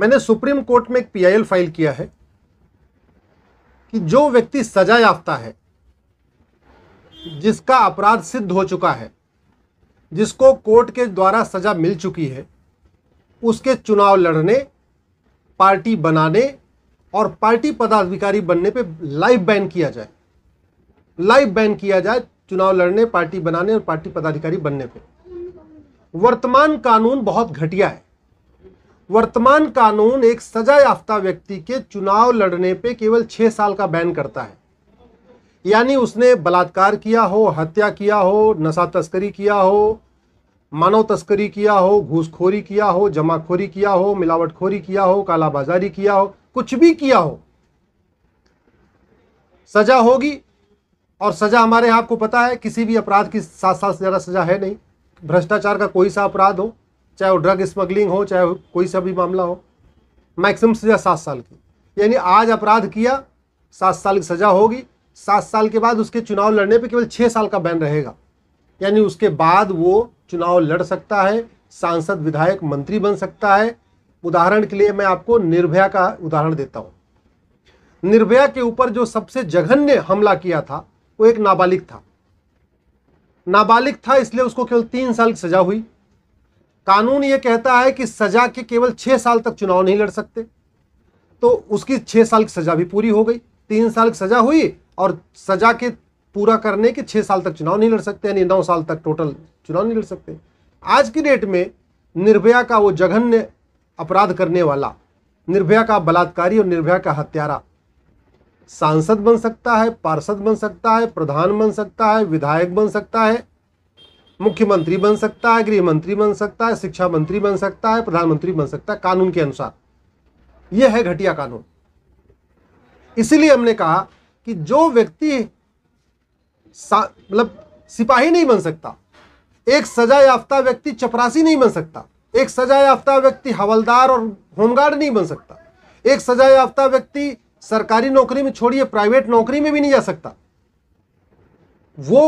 मैंने supreme court में एक पीआईएल फाइल किया है कि जो व्यक्ति सजा याफ्ता है जिसका अपराध सिद्ध हो चुका है जिसको कोर्ट के द्वारा सजा मिल चुकी है उसके चुनाव लड़ने पार्टी बनाने और पार्टी पदाधिकारी बनने पे लाइव बैन किया जाए लाइव बैन किया जाए चुनाव लड़ने पार्टी बनाने और पार्टी पदाधिकारी बनने पे वर्तमान कानून बहुत घटिया है वर्तमान कानून एक सजा याफ्ता व्यक्ति के चुनाव लड़ने पे केवल छः साल का बैन करता है यानी उसने बलात्कार किया हो हत्या किया हो नशा तस्करी किया हो मानव तस्करी किया हो घूसखोरी किया हो जमाखोरी किया हो मिलावटखोरी किया हो कालाबाजारी किया हो कुछ भी किया हो सजा होगी और सजा हमारे यहाँ आपको पता है किसी भी अपराध की सात साल से ज़्यादा सजा है नहीं भ्रष्टाचार का कोई सा अपराध हो चाहे वो ड्रग स्मगलिंग हो चाहे कोई सा भी मामला हो मैक्सिमम सजा सात साल की यानी आज अपराध किया सात साल की सजा होगी सात साल के बाद उसके चुनाव लड़ने पर केवल छः साल का बैन रहेगा यानी उसके बाद वो चुनाव लड़ सकता है सांसद विधायक मंत्री बन सकता है उदाहरण के लिए मैं आपको निर्भया का उदाहरण देता हूँ निर्भया के ऊपर जो सबसे जघन्य हमला किया था वो एक नाबालिग था नाबालिग था इसलिए उसको केवल तीन साल की सजा हुई कानून ये कहता है कि सजा के केवल छः साल तक चुनाव नहीं लड़ सकते तो उसकी छः साल की सजा भी पूरी हो गई तीन साल की सजा हुई और सजा के पूरा करने के छः साल तक चुनाव नहीं लड़ सकते यानी नौ साल तक टोटल चुनाव नहीं लड़ सकते आज की डेट में निर्भया का वो जघन्य अपराध करने वाला निर्भया का बलात्कारी और निर्भया का हत्यारा सांसद बन सकता है पार्षद बन सकता है प्रधान बन सकता है विधायक बन सकता है मुख्यमंत्री बन सकता है गृह मंत्री बन सकता है शिक्षा मंत्री बन सकता है प्रधानमंत्री बन सकता है कानून के अनुसार यह है घटिया कानून इसीलिए हमने कहा कि जो व्यक्ति मतलब सिपाही नहीं बन सकता एक सजा याफ्ता व्यक्ति चपरासी नहीं बन सकता एक सजा याफ्ता व्यक्ति हवलदार और होमगार्ड नहीं बन सकता एक सजा याफ्ता व्यक्ति सरकारी नौकरी में छोड़िए प्राइवेट नौकरी में भी नहीं जा सकता वो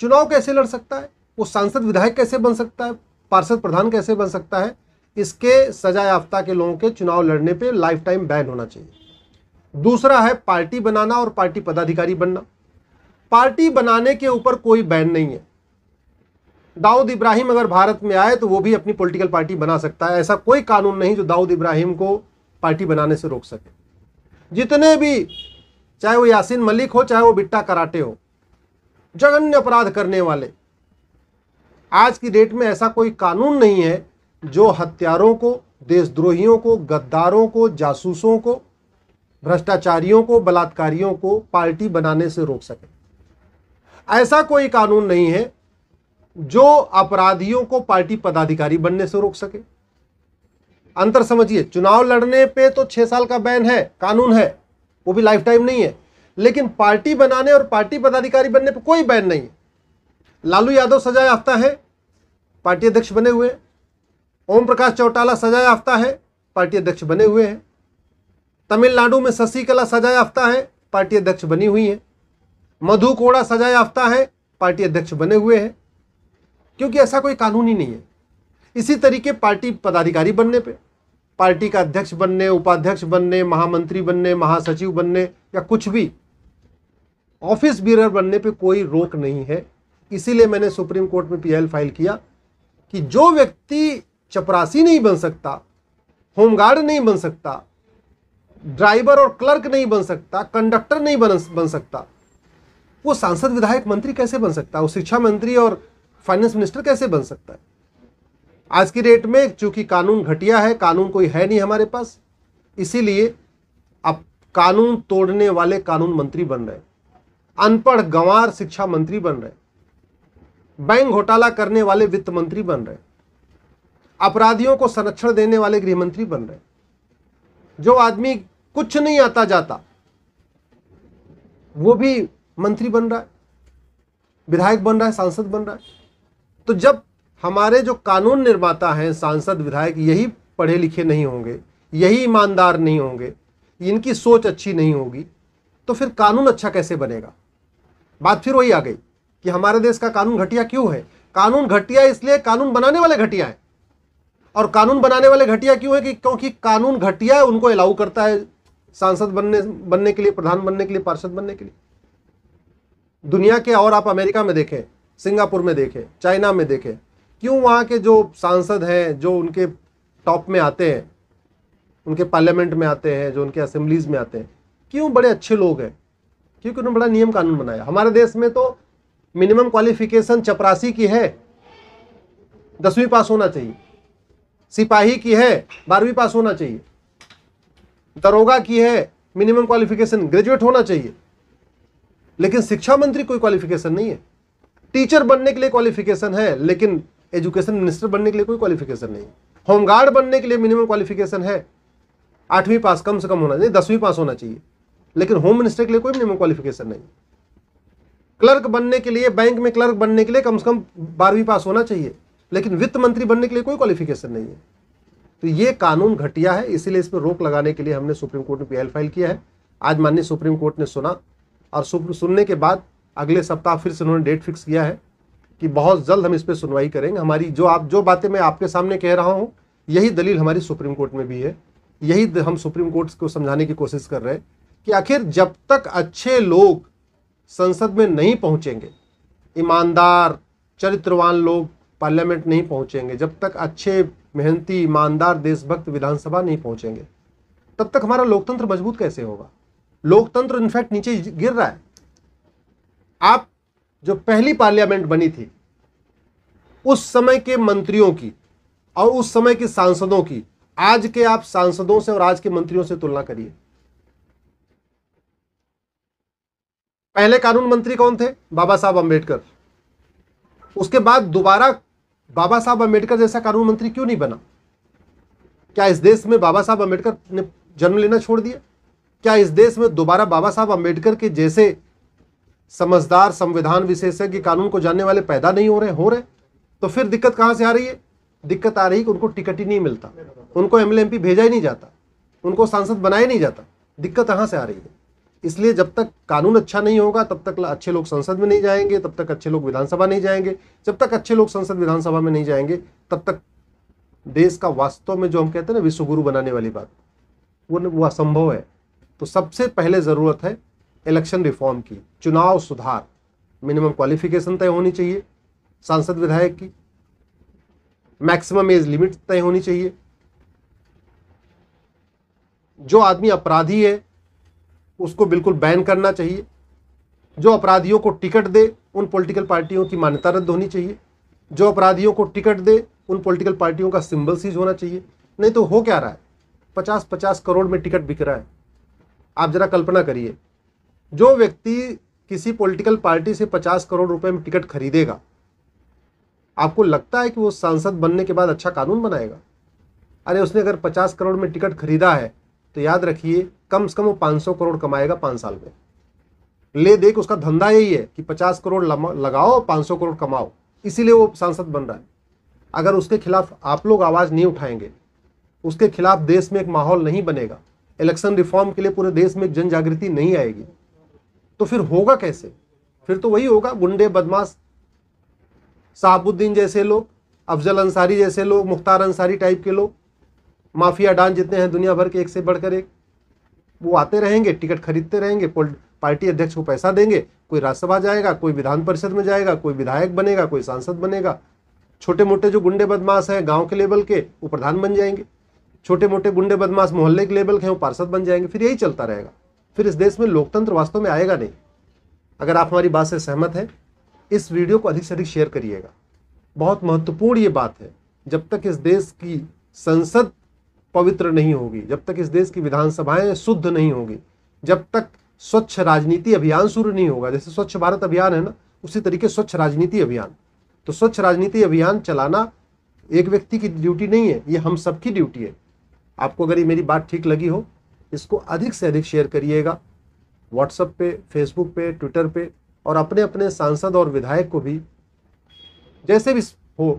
चुनाव कैसे लड़ सकता है वो सांसद विधायक कैसे बन सकता है पार्षद प्रधान कैसे बन सकता है इसके सजा याफ्ता के लोगों के चुनाव लड़ने पे लाइफ टाइम बैन होना चाहिए दूसरा है पार्टी बनाना और पार्टी पदाधिकारी बनना पार्टी बनाने के ऊपर कोई बैन नहीं है दाऊद इब्राहिम अगर भारत में आए तो वो भी अपनी पॉलिटिकल पार्टी बना सकता है ऐसा कोई कानून नहीं जो दाऊद इब्राहिम को पार्टी बनाने से रोक सके जितने भी चाहे वो यासिन मलिक हो चाहे वो बिट्टा कराटे हो जघन्य अपराध करने वाले आज की डेट में ऐसा कोई कानून नहीं है जो हत्यारों को देशद्रोहियों को गद्दारों को जासूसों को भ्रष्टाचारियों को बलात्कारियों को पार्टी बनाने से रोक सके ऐसा कोई कानून नहीं है जो अपराधियों को पार्टी पदाधिकारी बनने से रोक सके अंतर समझिए चुनाव लड़ने पे तो छह साल का बैन है कानून है वो भी लाइफ टाइम नहीं है लेकिन पार्टी बनाने और पार्टी पदाधिकारी बनने पर कोई बैन नहीं है लालू यादव सजा याफ्ता है पार्टी अध्यक्ष बने हुए हैं ओम प्रकाश चौटाला सजा याफ्ता है पार्टी अध्यक्ष बने हुए हैं तमिलनाडु में शशिकला सजा याफ्ता है पार्टी अध्यक्ष बनी हुई है मधु कोड़ा सजा याफ्ता है पार्टी अध्यक्ष बने हुए हैं क्योंकि ऐसा कोई कानून ही नहीं है इसी तरीके पार्टी पदाधिकारी बनने पे पार्टी का अध्यक्ष बनने उपाध्यक्ष बनने महामंत्री बनने महासचिव बनने या कुछ भी ऑफिस बीरर बनने पे कोई रोक नहीं है इसीलिए मैंने सुप्रीम कोर्ट में पीएल फाइल किया कि जो व्यक्ति चपरासी नहीं बन सकता होमगार्ड नहीं बन सकता ड्राइवर और क्लर्क नहीं बन सकता कंडक्टर नहीं बन बन सकता वो सांसद विधायक मंत्री कैसे बन सकता है वो शिक्षा मंत्री और फाइनेंस मिनिस्टर कैसे बन सकता है आज की डेट में चूंकि कानून घटिया है कानून कोई है नहीं हमारे पास इसीलिए अब कानून तोड़ने वाले कानून मंत्री बन रहे अनपढ़ गंवार शिक्षा मंत्री बन रहे बैंक घोटाला करने वाले वित्त मंत्री बन रहे अपराधियों को संरक्षण देने वाले गृह मंत्री बन रहे जो आदमी कुछ नहीं आता जाता वो भी मंत्री बन रहा है विधायक बन रहा है सांसद बन रहा है तो जब हमारे जो कानून निर्माता हैं सांसद विधायक यही पढ़े लिखे नहीं होंगे यही ईमानदार नहीं होंगे इनकी सोच अच्छी नहीं होगी तो फिर कानून अच्छा कैसे बनेगा बात फिर वही आ गई कि हमारे देश का कानून घटिया क्यों है कानून घटिया इसलिए कानून बनाने वाले घटिया हैं और कानून बनाने वाले घटिया क्यों है कि क्योंकि कानून घटिया उनको अलाउ करता है सांसद बनने बनने के लिए प्रधान बनने के लिए पार्षद बनने के लिए दुनिया के और आप अमेरिका में देखें सिंगापुर में देखें चाइना में देखें क्यों वहाँ के जो सांसद हैं जो उनके टॉप में आते हैं उनके पार्लियामेंट में आते हैं जो उनके असेंबलीज में आते हैं क्यों बड़े अच्छे लोग हैं क्योंकि उन्होंने बड़ा नियम कानून बनाया हमारे देश में तो मिनिमम क्वालिफिकेशन चपरासी की है दसवीं पास होना चाहिए सिपाही की है बारहवीं पास होना चाहिए दरोगा की है मिनिमम क्वालिफिकेशन ग्रेजुएट होना चाहिए लेकिन शिक्षा मंत्री कोई क्वालिफिकेशन नहीं है टीचर बनने के लिए क्वालिफिकेशन है लेकिन एजुकेशन मिनिस्टर बनने के लिए कोई क्वालिफिकेशन नहीं होमगार्ड बनने के लिए मिनिमम क्वालिफिकेशन है आठवीं पास कम से कम होना चाहिए दसवीं पास होना चाहिए लेकिन होम मिनिस्टर के लिए कोई मिनिमम क्वालिफिकेशन नहीं क्लर्क बनने के लिए बैंक में क्लर्क बनने के लिए कम से कम बारहवीं पास होना चाहिए लेकिन वित्त मंत्री बनने के लिए कोई क्वालिफिकेशन नहीं है तो ये कानून घटिया है इसीलिए इस पर रोक लगाने के लिए हमने सुप्रीम कोर्ट में पी फाइल किया है आज माननीय सुप्रीम कोर्ट ने सुना और सुनने के बाद अगले सप्ताह फिर से उन्होंने डेट फिक्स किया है कि बहुत जल्द हम इस पर सुनवाई करेंगे हमारी जो आप जो बातें मैं आपके सामने कह रहा हूँ यही दलील हमारी सुप्रीम कोर्ट में भी है यही हम सुप्रीम कोर्ट को समझाने की कोशिश कर रहे हैं कि आखिर जब तक अच्छे लोग संसद में नहीं पहुँचेंगे ईमानदार चरित्रवान लोग पार्लियामेंट नहीं पहुँचेंगे जब तक अच्छे मेहनती ईमानदार देशभक्त विधानसभा नहीं पहुंचेंगे तब तक हमारा लोकतंत्र मजबूत कैसे होगा लोकतंत्र इनफैक्ट नीचे गिर रहा है आप जो पहली पार्लियामेंट बनी थी उस समय के मंत्रियों की और उस समय के सांसदों की आज के आप सांसदों से और आज के मंत्रियों से तुलना करिए पहले कानून मंत्री कौन थे बाबा साहब अंबेडकर उसके बाद दोबारा बाबा साहब अम्बेडकर जैसा कानून मंत्री क्यों नहीं बना क्या इस देश में बाबा साहब अम्बेडकर ने जन्म लेना छोड़ दिया क्या इस देश में दोबारा बाबा साहब अम्बेडकर के जैसे समझदार संविधान विशेषज्ञ कानून को जानने वाले पैदा नहीं हो रहे हो रहे तो फिर दिक्कत कहाँ से आ रही है दिक्कत आ रही है कि उनको टिकट ही नहीं मिलता उनको एम भेजा ही नहीं जाता उनको सांसद बनाया नहीं जाता दिक्कत कहाँ से आ रही है इसलिए जब तक कानून अच्छा नहीं होगा तब तक अच्छे लोग संसद में नहीं जाएंगे तब तक अच्छे लोग विधानसभा नहीं जाएंगे जब तक अच्छे लोग संसद विधानसभा में नहीं जाएंगे तब तक देश का वास्तव में जो हम कहते हैं ना विश्वगुरु बनाने वाली बात वो वो असंभव है तो सबसे पहले ज़रूरत है इलेक्शन रिफॉर्म की चुनाव सुधार मिनिमम क्वालिफिकेशन तय होनी चाहिए सांसद विधायक की मैक्सिमम एज लिमिट तय होनी चाहिए जो आदमी अपराधी है उसको बिल्कुल बैन करना चाहिए जो अपराधियों को टिकट दे उन पॉलिटिकल पार्टियों की मान्यता रद्द होनी चाहिए जो अपराधियों को टिकट दे उन पॉलिटिकल पार्टियों का सिंबल सीज होना चाहिए नहीं तो हो क्या रहा है पचास पचास करोड़ में टिकट बिक रहा है आप ज़रा कल्पना करिए जो व्यक्ति किसी पॉलिटिकल पार्टी से पचास करोड़ रुपए में टिकट खरीदेगा आपको लगता है कि वो सांसद बनने के बाद अच्छा कानून बनाएगा अरे उसने अगर पचास करोड़ में टिकट खरीदा है तो याद रखिए कम से कम वो 500 करोड़ कमाएगा पाँच साल में ले देख उसका धंधा यही है कि 50 करोड़ लगाओ 500 करोड़ कमाओ इसीलिए वो सांसद बन रहा है अगर उसके खिलाफ आप लोग आवाज़ नहीं उठाएंगे उसके खिलाफ देश में एक माहौल नहीं बनेगा इलेक्शन रिफॉर्म के लिए पूरे देश में एक जन जागृति नहीं आएगी तो फिर होगा कैसे फिर तो वही होगा गुंडे बदमाश साहबुद्दीन जैसे लोग अफजल अंसारी जैसे लोग मुख्तार अंसारी टाइप के लोग माफिया डान जितने हैं दुनिया भर के एक से बढ़कर एक वो आते रहेंगे टिकट खरीदते रहेंगे पार्टी अध्यक्ष को पैसा देंगे कोई राज्यसभा जाएगा कोई विधान परिषद में जाएगा कोई विधायक बनेगा कोई सांसद बनेगा छोटे मोटे जो गुंडे बदमाश हैं गांव के लेवल के वो प्रधान बन जाएंगे छोटे मोटे गुंडे बदमाश मोहल्ले के लेवल के हैं वो पार्षद बन जाएंगे फिर यही चलता रहेगा फिर इस देश में लोकतंत्र वास्तव में आएगा नहीं अगर आप हमारी बात से सहमत हैं इस वीडियो को अधिक से अधिक शेयर करिएगा बहुत महत्वपूर्ण ये बात है जब तक इस देश की संसद पवित्र नहीं होगी जब तक इस देश की विधानसभाएं शुद्ध नहीं होगी जब तक स्वच्छ राजनीति अभियान शुरू नहीं होगा जैसे स्वच्छ भारत अभियान है ना उसी तरीके स्वच्छ राजनीति अभियान तो स्वच्छ राजनीति अभियान चलाना एक व्यक्ति की ड्यूटी नहीं है ये हम सबकी ड्यूटी है आपको अगर ये मेरी बात ठीक लगी हो इसको अधिक से अधिक शेयर करिएगा व्हाट्सएप पे फेसबुक पे ट्विटर पे और अपने अपने सांसद और विधायक को भी जैसे भी हो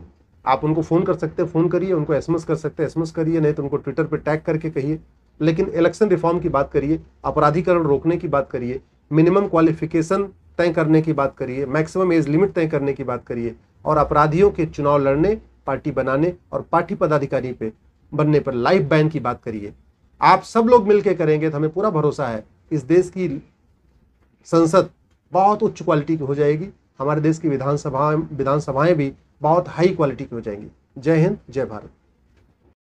आप उनको फ़ोन कर सकते हैं फ़ोन करिए उनको एसएमएस कर सकते हैं एसएमएस करिए नहीं तो उनको ट्विटर पर टैग करके कहिए लेकिन इलेक्शन रिफॉर्म की बात करिए अपराधीकरण रोकने की बात करिए मिनिमम क्वालिफिकेशन तय करने की बात करिए मैक्सिमम एज लिमिट तय करने की बात करिए और अपराधियों के चुनाव लड़ने पार्टी बनाने और पार्टी पदाधिकारी पे बनने पर लाइफ बैन की बात करिए आप सब लोग मिलकर करेंगे तो हमें पूरा भरोसा है इस देश की संसद बहुत उच्च क्वालिटी की हो जाएगी हमारे देश की विधानसभा विधानसभाएं भी बहुत हाई क्वालिटी की हो जाएंगी जय हिंद जय भारत